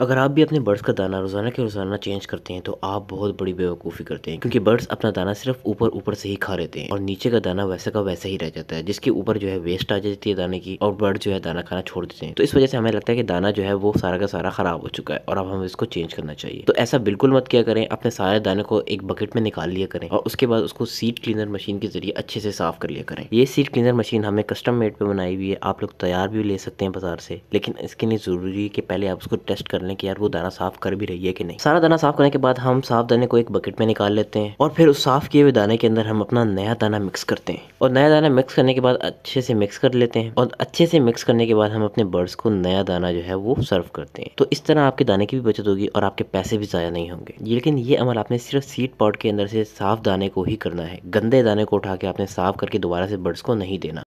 अगर आप भी अपने बर्ड्स का दाना रोज़ाना के रोज़ाना चेंज करते हैं तो आप बहुत बड़ी बेवकूफ़ी करते हैं क्योंकि बर्ड्स अपना दाना सिर्फ ऊपर ऊपर से ही खा रहते हैं और नीचे का दाना वैसा का वैसा ही रह जाता है जिसके ऊपर जो है वेस्ट आ जाती है दाने की और बर्ड जो है दाना खाना छोड़ देते हैं तो इस वजह से हमें लगता है कि दाना जो है वो सारा का सारा ख़राब हो चुका है और अब हमें इसको चेंज करना चाहिए तो ऐसा बिल्कुल मत किया करें अपने सारे दाने को एक बकेट में निकाल लिया करें और उसके बाद उसको सीट क्लीनर मशीन के जरिए अच्छे से साफ़ कर लिया करें ये सीट क्लीनर मशीन हमें कस्टम मेड पर बनाई हुई है आप लोग तैयार भी ले सकते हैं बाजार से लेकिन इसके लिए ज़रूरी है कि पहले आप उसको टेस्ट कर लें कि यार वो दाना साफ कर भी रही है कि नहीं सारा दाना साफ करने के बाद हम साफ दाने को एक बकेट में निकाल लेते हैं और फिर उस साफ किए हुए दाने के अंदर हम अपना नया दाना मिक्स करते हैं और नया दाना मिक्स करने के बाद अच्छे से मिक्स कर लेते हैं और अच्छे से मिक्स करने के बाद हम अपने बर्ड्स को नया दाना जो है वो सर्व करते हैं तो इस तरह आपके दाने की भी बचत होगी और आपके पैसे भी ज़ाया नहीं होंगे लेकिन ये अमल आपने सिर्फ सीट पॉट के अंदर से साफ दाने को ही करना है गंदे दाने को उठा के आपने साफ करके दोबारा से बर्ड्स को नहीं देना